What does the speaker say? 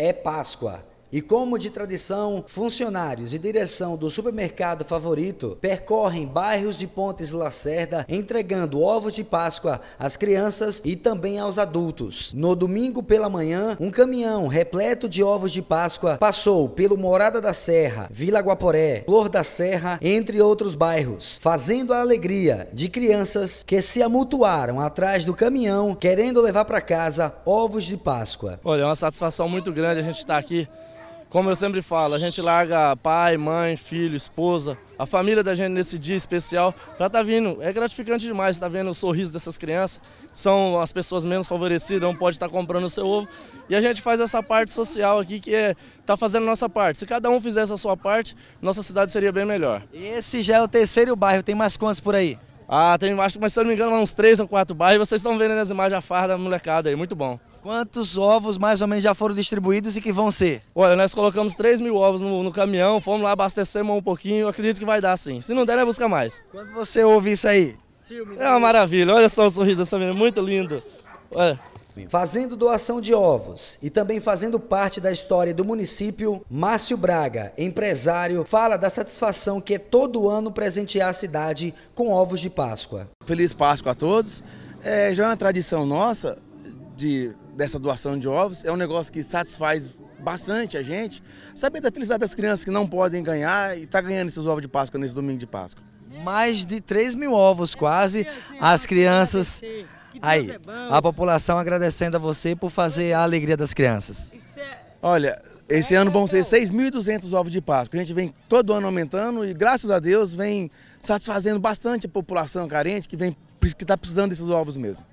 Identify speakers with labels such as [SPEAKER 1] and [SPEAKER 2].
[SPEAKER 1] é Páscoa. E como de tradição, funcionários e direção do supermercado favorito percorrem bairros de Pontes Lacerda entregando ovos de Páscoa às crianças e também aos adultos. No domingo pela manhã, um caminhão repleto de ovos de Páscoa passou pelo Morada da Serra, Vila Guaporé, Flor da Serra, entre outros bairros, fazendo a alegria de crianças que se amontoaram atrás do caminhão querendo levar para casa ovos de Páscoa.
[SPEAKER 2] Olha, é uma satisfação muito grande a gente estar aqui como eu sempre falo, a gente larga pai, mãe, filho, esposa, a família da gente nesse dia especial para estar tá vindo. É gratificante demais estar tá vendo o sorriso dessas crianças. São as pessoas menos favorecidas, não pode estar tá comprando o seu ovo. E a gente faz essa parte social aqui que é tá fazendo a nossa parte. Se cada um fizesse a sua parte, nossa cidade seria bem melhor. Esse já é o terceiro bairro, tem mais quantos por aí? Ah, tem, acho, mas se eu não me engano, é uns três ou quatro bairros. Vocês estão vendo nas imagens a farda molecada aí, muito bom. Quantos ovos mais ou menos já foram distribuídos e que vão ser? Olha, nós colocamos 3 mil ovos no, no caminhão, fomos lá abastecer um pouquinho, acredito que vai dar sim. Se não der, é buscar mais. Quando você ouve isso aí? É uma né? maravilha, olha só o sorriso
[SPEAKER 1] dessa menina, muito lindo. Olha. Fazendo doação de ovos e também fazendo parte da história do município, Márcio Braga, empresário, fala da satisfação que é todo ano presentear a cidade com ovos de Páscoa. Feliz Páscoa a todos. É, já é uma tradição nossa
[SPEAKER 3] de, dessa doação de ovos. É um negócio que satisfaz bastante a gente. Saber da felicidade das crianças que não podem ganhar e está ganhando esses ovos de
[SPEAKER 1] Páscoa nesse domingo de Páscoa. Mais de 3 mil ovos quase. As crianças... Aí, a população agradecendo a você por fazer a alegria das crianças. Olha, esse ano vão ser 6.200 ovos de Páscoa. A gente vem todo ano aumentando e, graças
[SPEAKER 3] a Deus, vem satisfazendo bastante a população carente que está que tá precisando desses ovos mesmo.